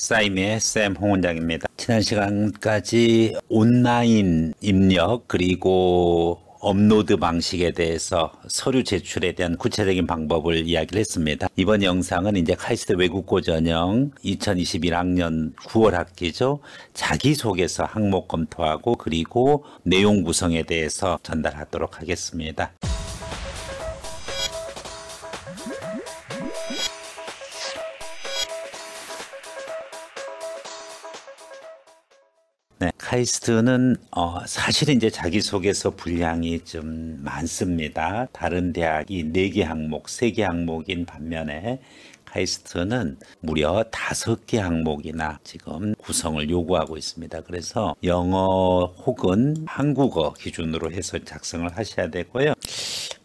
싸이미의샘 홍원장입니다. 지난 시간까지 온라인 입력 그리고 업로드 방식에 대해서 서류 제출에 대한 구체적인 방법을 이야기를 했습니다. 이번 영상은 이제 카이스트 외국고 전형 2021학년 9월 학기죠. 자기소개서 항목 검토하고 그리고 내용 구성에 대해서 전달하도록 하겠습니다. 카이스트는 어, 사실 은 이제 자기소개서 분량이 좀 많습니다. 다른 대학이 4개 항목, 3개 항목인 반면에 카이스트는 무려 5개 항목이나 지금 구성을 요구하고 있습니다. 그래서 영어 혹은 한국어 기준으로 해서 작성을 하셔야 되고요.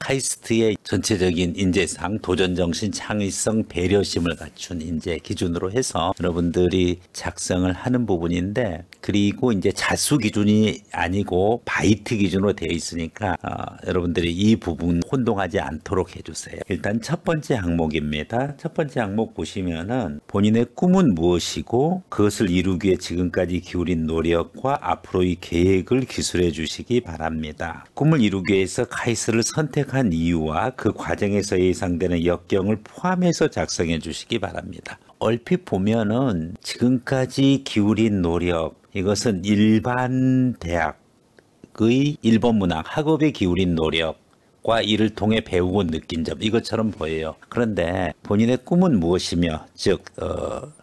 카이스트의 전체적인 인재상, 도전정신, 창의성, 배려심을 갖춘 인재 기준으로 해서 여러분들이 작성을 하는 부분인데 그리고 이제 자수 기준이 아니고 바이트 기준으로 되어 있으니까 어, 여러분들이 이 부분 혼동하지 않도록 해주세요. 일단 첫 번째 항목입니다. 첫 번째 항목 보시면은 본인의 꿈은 무엇이고 그것을 이루기 위해 지금까지 기울인 노력과 앞으로의 계획을 기술해 주시기 바랍니다. 꿈을 이루기 위해서 카이스를 트 선택하 선택한 이유와 그 과정에서 예상되는 역경을 포함해서 작성해 주시기 바랍니다. 얼핏 보면은 지금까지 기울인 노력, 이것은 일반 대학의 일본 문학 학업에 기울인 노력, 과 이를 통해 배우고 느낀 점 이것처럼 보여요. 그런데 본인의 꿈은 무엇이며 즉 어,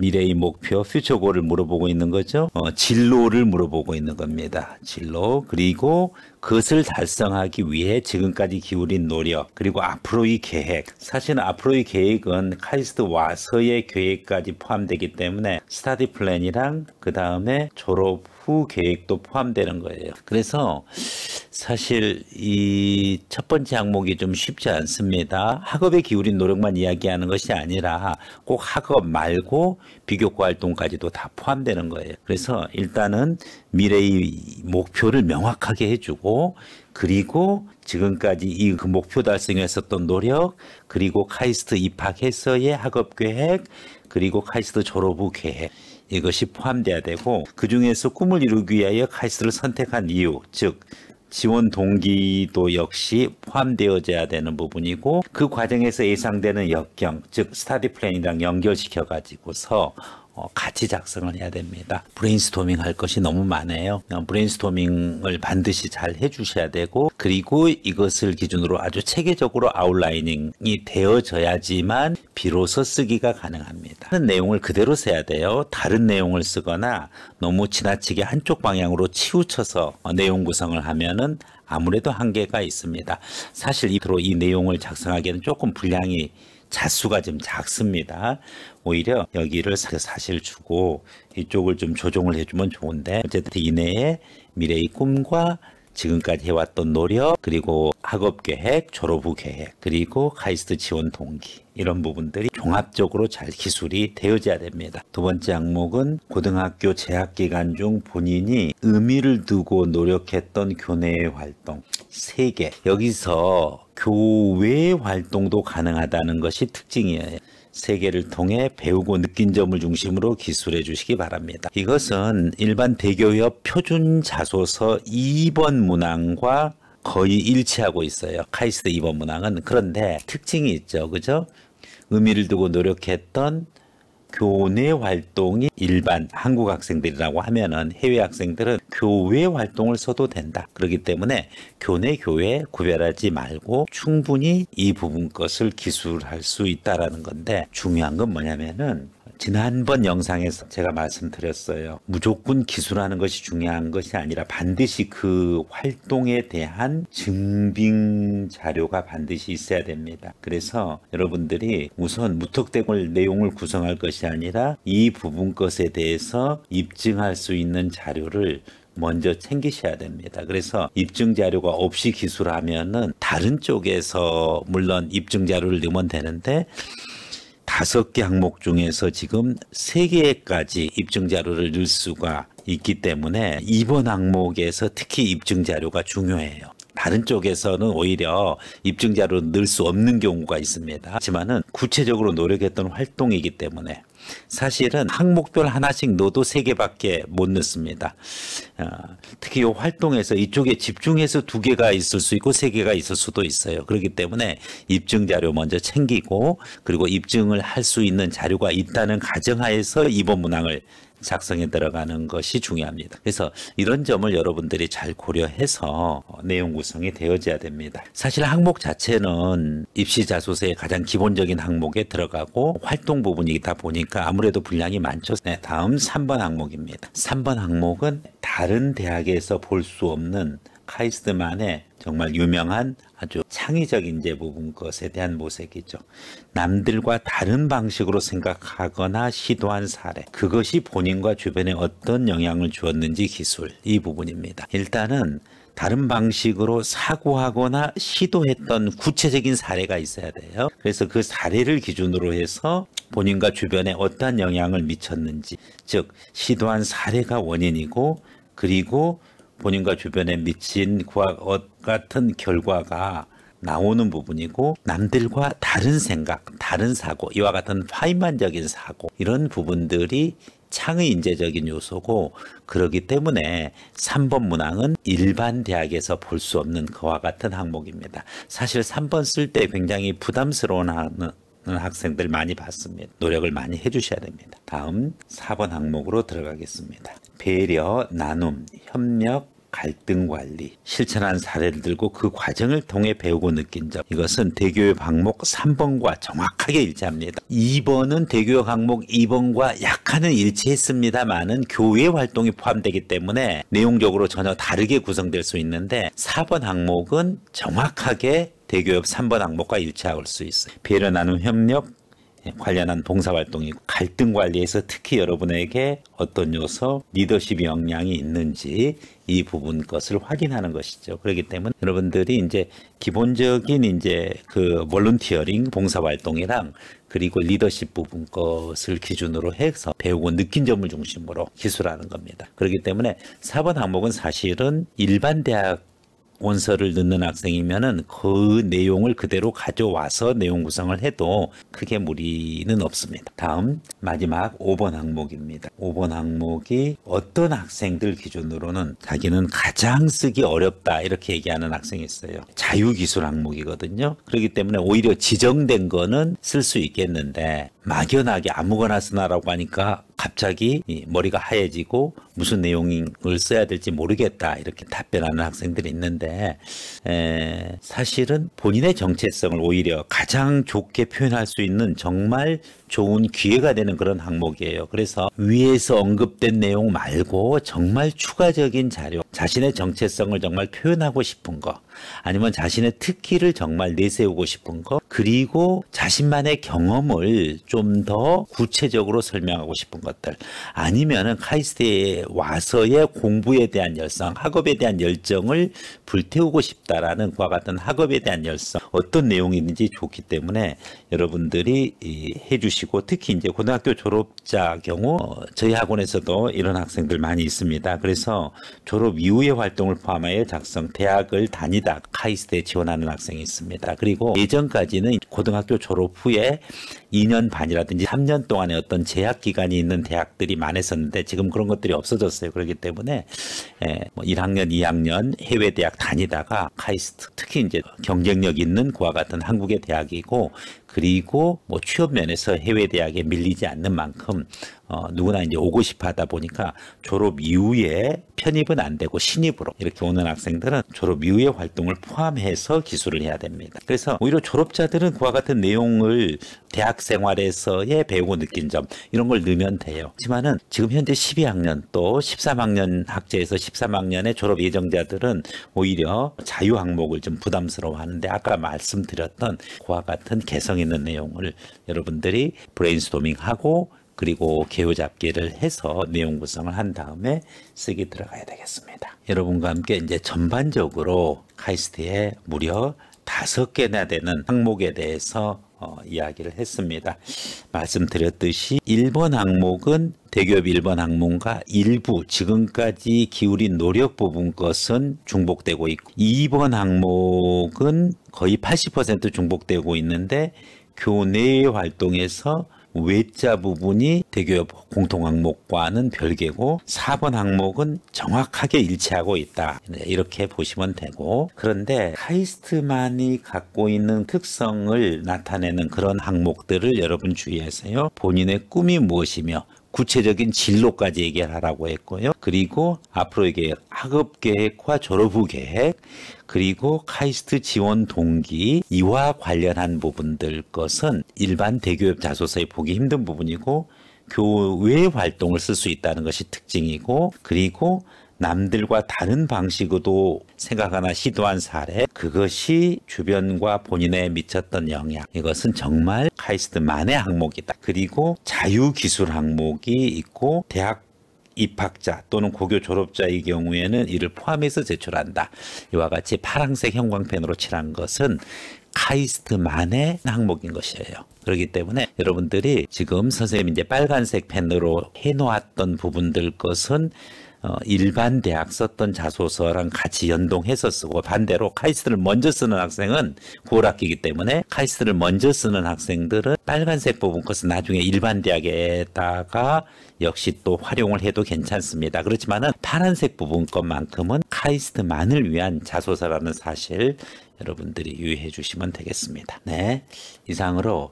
미래의 목표, 퓨처고를 물어보고 있는 거죠. 어, 진로를 물어보고 있는 겁니다. 진로 그리고 그것을 달성하기 위해 지금까지 기울인 노력 그리고 앞으로의 계획 사실 앞으로의 계획은 카이스트 와서의 계획까지 포함되기 때문에 스타디 플랜이랑 그 다음에 졸업 후 계획도 포함되는 거예요. 그래서 사실 이 첫 번째 항목이 좀 쉽지 않습니다. 학업에 기울인 노력만 이야기하는 것이 아니라 꼭 학업 말고 비교과 활동까지도 다 포함되는 거예요. 그래서 일단은 미래의 목표를 명확하게 해주고 그리고 지금까지 이그 목표 달성했었던 노력 그리고 카이스트 입학해서의 학업 계획 그리고 카이스트 졸업 후 계획 이것이 포함돼야 되고 그 중에서 꿈을 이루기 위하여 카이스트를 선택한 이유 즉 지원 동기도 역시 포함되어져야 되는 부분이고 그 과정에서 예상되는 역경 즉 스타디 플랜이랑 연결시켜 가지고서 어, 같이 작성을 해야 됩니다. 브레인스토밍 할 것이 너무 많아요. 브레인스토밍을 반드시 잘 해주셔야 되고 그리고 이것을 기준으로 아주 체계적으로 아웃라이닝이 되어져야지만 비로소 쓰기가 가능합니다. 하는 내용을 그대로 써야 돼요. 다른 내용을 쓰거나 너무 지나치게 한쪽 방향으로 치우쳐서 어, 내용 구성을 하면은 아무래도 한계가 있습니다. 사실 이로 이 내용을 작성하기에는 조금 분량이 자수가 좀 작습니다. 오히려 여기를 사실 주고 이쪽을 좀 조정을 해주면 좋은데 어쨌든 이내에 미래의 꿈과 지금까지 해왔던 노력 그리고 학업 계획, 졸업 후 계획 그리고 카이스트 지원 동기 이런 부분들이 종합적으로 잘 기술이 되어져야 됩니다. 두 번째 항목은 고등학교 재학 기간 중 본인이 의미를 두고 노력했던 교내 활동 세개 여기서 교외 활동도 가능하다는 것이 특징이에요. 세계를 통해 배우고 느낀 점을 중심으로 기술해 주시기 바랍니다. 이것은 일반 대교협 표준 자소서 2번 문항과 거의 일치하고 있어요. 카이스트 2번 문항은. 그런데 특징이 있죠. 그죠? 의미를 두고 노력했던 교내 활동이 일반 한국 학생들이라고 하면은 해외 학생들은 교외 활동을 써도 된다. 그렇기 때문에 교내 교외 구별하지 말고 충분히 이 부분 것을 기술할 수 있다라는 건데 중요한 건 뭐냐면은 지난번 영상에서 제가 말씀드렸어요. 무조건 기술하는 것이 중요한 것이 아니라 반드시 그 활동에 대한 증빙 자료가 반드시 있어야 됩니다. 그래서 여러분들이 우선 무턱대고 내용을 구성할 것이 아니라 이 부분 것에 대해서 입증할 수 있는 자료를 먼저 챙기셔야 됩니다. 그래서 입증 자료가 없이 기술하면은 다른 쪽에서 물론 입증 자료를 넣으면 되는데 다섯 개 항목 중에서 지금 세 개까지 입증 자료를 넣을 수가 있기 때문에 이번 항목에서 특히 입증 자료가 중요해요. 다른 쪽에서는 오히려 입증자로 넣을 수 없는 경우가 있습니다. 하지만은 구체적으로 노력했던 활동이기 때문에 사실은 항목별 하나씩 넣어도 세 개밖에 못 넣습니다. 어, 특히 이 활동에서 이쪽에 집중해서 두 개가 있을 수 있고 세 개가 있을 수도 있어요. 그렇기 때문에 입증 자료 먼저 챙기고 그리고 입증을 할 수 있는 자료가 있다는 가정하에서 이번 문항을 작성에 들어가는 것이 중요합니다. 그래서 이런 점을 여러분들이 잘 고려해서 내용 구성이 되어져야 됩니다. 사실 항목 자체는 입시 자소서의 가장 기본적인 항목에 들어가고 활동 부분이다 보니까 아무래도 분량이 많죠. 네, 다음 3번 항목입니다. 3번 항목은 다른 대학에서 볼 수 없는 카이스트만의 정말 유명한 아주 창의적 인재 부분 것에 대한 모색이죠. 남들과 다른 방식으로 생각하거나 시도한 사례, 그것이 본인과 주변에 어떤 영향을 주었는지 기술, 이 부분입니다. 일단은 다른 방식으로 사고하거나 시도했던 구체적인 사례가 있어야 돼요. 그래서 그 사례를 기준으로 해서 본인과 주변에 어떠한 영향을 미쳤는지, 즉, 시도한 사례가 원인이고, 그리고 본인과 주변에 미친 과와 같은 결과가 나오는 부분이고 남들과 다른 생각, 다른 사고, 이와 같은 파인만적인 사고 이런 부분들이 창의 인재적인 요소고 그러기 때문에 3번 문항은 일반 대학에서 볼 수 없는 그와 같은 항목입니다. 사실 3번 쓸 때 굉장히 부담스러운 학생들 많이 봤습니다. 노력을 많이 해주셔야 됩니다. 다음 4번 항목으로 들어가겠습니다. 배려, 나눔, 협력, 갈등 관리 실천한 사례를 들고 그 과정을 통해 배우고 느낀 점 이것은 대교의 항목 3번과 정확하게 일치합니다. 2번은 대교 항목 2번과 약간은 일치했습니다만은 교회 활동이 포함되기 때문에 내용적으로 전혀 다르게 구성될 수 있는데 4번 항목은 정확하게 대교협 3번 항목과 일치할 수 있어요. 배려 나눔 협력, 관련한 봉사활동이고 갈등 관리에서 특히 여러분에게 어떤 요소 리더십 역량이 있는지 이 부분 것을 확인하는 것이죠. 그렇기 때문에 여러분들이 이제 기본적인 이제 그 v o l u n 봉사활동이랑 그리고 리더십 부분 것을 기준으로 해서 배우고 느낀 점을 중심으로 기술하는 겁니다. 그렇기 때문에 4번 항목은 사실은 일반 대학 원서를 넣는 학생이면은 그 내용을 그대로 가져와서 내용 구성을 해도 크게 무리는 없습니다. 다음 마지막 5번 항목입니다. 5번 항목이 어떤 학생들 기준으로는 자기는 가장 쓰기 어렵다 이렇게 얘기하는 학생이 있어요. 자유기술 항목이거든요. 그렇기 때문에 오히려 지정된 거는 쓸 수 있겠는데 막연하게 아무거나 쓰나라고 하니까 갑자기 머리가 하얘지고 무슨 내용을 써야 될지 모르겠다 이렇게 답변하는 학생들이 있는데 에, 사실은 본인의 정체성을 오히려 가장 좋게 표현할 수 있는 정말 좋은 기회가 되는 그런 항목이에요. 그래서 위에서 언급된 내용 말고 정말 추가적인 자료, 자신의 정체성을 정말 표현하고 싶은 거 아니면 자신의 특기를 정말 내세우고 싶은 것 그리고 자신만의 경험을 좀 더 구체적으로 설명하고 싶은 것들 아니면은 카이스트에 와서의 공부에 대한 열성 학업에 대한 열정을 불태우고 싶다라는 과 같은 학업에 대한 열성 어떤 내용이있는지 좋기 때문에 여러분들이 해주시고 특히 이제 고등학교 졸업자 경우 어, 저희 학원에서도 이런 학생들 많이 있습니다. 그래서 졸업 이후의 활동을 포함하여 작성 대학을 다니다 대학 카이스트에 지원하는 학생이 있습니다. 그리고 예전까지는 고등학교 졸업 후에 2년 반이라든지 3년 동안의 어떤 제약 기간이 있는 대학들이 많았었는데 지금 그런 것들이 없어졌어요. 그렇기 때문에 예, 뭐 1학년, 2학년 해외 대학 다니다가 카이스트 특히 이제 경쟁력 있는 그와 같은 한국의 대학이고 그리고 뭐 취업 면에서 해외 대학에 밀리지 않는 만큼 어, 누구나 이제 오고 싶어 하다 보니까 졸업 이후에 편입은 안 되고 신입으로 이렇게 오는 학생들은 졸업 이후에 활동을 포함해서 기술을 해야 됩니다. 그래서 오히려 졸업자들은 그와 같은 내용을 대학 생활에서의 배우고 느낀 점 이런 걸 넣으면 돼요. 하지만은 지금 현재 12학년 또 13학년 학제에서 13학년의 졸업 예정자들은 오히려 자유 항목을 좀 부담스러워하는데 아까 말씀드렸던 그와 같은 개성 있는 있는 내용을 여러분들이 브레인스토밍하고 그리고 개요잡기를 해서 내용 구성을 한 다음에 쓰기 들어가야 되겠습니다. 여러분과 함께 이제 전반적으로 카이스트의 무려 다 개나 되는 항목에 대해서 어, 이야기를 했습니다. 말씀드렸듯이 1번 항목은 대기업 1번 항목과 일부 지금까지 기울인 노력 부분 것은 중복되고 있고 2번 항목은 거의 80% 중복되고 있는데 교내 활동에서 외자 부분이 대기업 공통 항목과는 별개고 4번 항목은 정확하게 일치하고 있다. 네, 이렇게 보시면 되고 그런데 카이스트만이 갖고 있는 특성을 나타내는 그런 항목들을 여러분 주의하세요. 본인의 꿈이 무엇이며 구체적인 진로까지 얘기 하라고 했고요. 그리고 앞으로 이게 학업 계획과 졸업 후 계획, 그리고 카이스트 지원 동기 이와 관련한 부분들 것은 일반 대교협 자소서에 보기 힘든 부분이고 교외 활동을 쓸 수 있다는 것이 특징이고 그리고 남들과 다른 방식으로 생각하나 시도한 사례 그것이 주변과 본인에 미쳤던 영향 이것은 정말 카이스트만의 항목이다. 그리고 자유기술 항목이 있고 대학 입학자 또는 고교 졸업자의 경우에는 이를 포함해서 제출한다. 이와 같이 파란색 형광펜으로 칠한 것은 카이스트만의 항목인 것이에요. 그렇기 때문에 여러분들이 지금 선생님 이제 빨간색 펜으로 해놓았던 부분들 것은 어, 일반 대학 썼던 자소서랑 같이 연동해서 쓰고 반대로 카이스트를 먼저 쓰는 학생은 9학기이기 때문에 카이스트를 먼저 쓰는 학생들은 빨간색 부분 것은 나중에 일반 대학에다가 역시 또 활용을 해도 괜찮습니다. 그렇지만은 파란색 부분 것만큼은 카이스트만을 위한 자소서라는 사실 여러분들이 유의해 주시면 되겠습니다. 네. 이상으로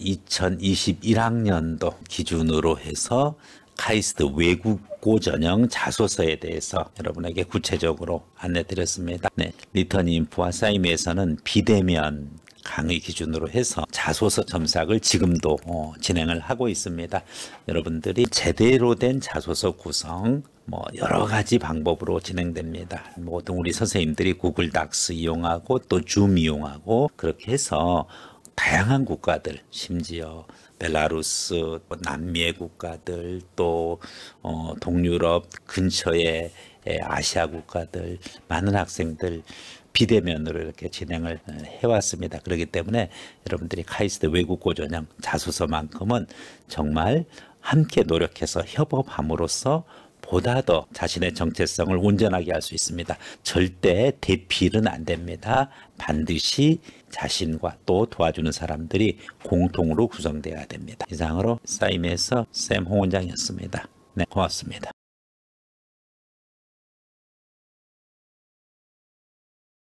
2021학년도 예, 기준으로 해서 카이스트 외국고 전형 자소서에 대해서 여러분에게 구체적으로 안내드렸습니다. 네, 리턴 인프와 사이에서는 비대면 강의 기준으로 해서 자소서 첨삭을 지금도 어, 진행을 하고 있습니다. 여러분들이 제대로 된 자소서 구성 뭐 여러 가지 방법으로 진행됩니다. 모든 우리 선생님들이 구글 닥스 이용하고 또 줌 이용하고 그렇게 해서 다양한 국가들 심지어 벨라루스, 뭐 남미의 국가들 또 어, 동유럽 근처의 아시아 국가들 많은 학생들 비대면으로 이렇게 진행을 어, 해왔습니다. 그렇기 때문에 여러분들이 카이스트 외국고 전형 자소서만큼은 정말 함께 노력해서 협업함으로써 보다 더 자신의 정체성을 온전하게 할 수 있습니다. 절대 대필은 안 됩니다. 반드시 자신과 또 도와주는 사람들이 공통으로 구성되어야 됩니다. 이상으로 사임에서 쌤 홍원장이었습니다. 네, 고맙습니다.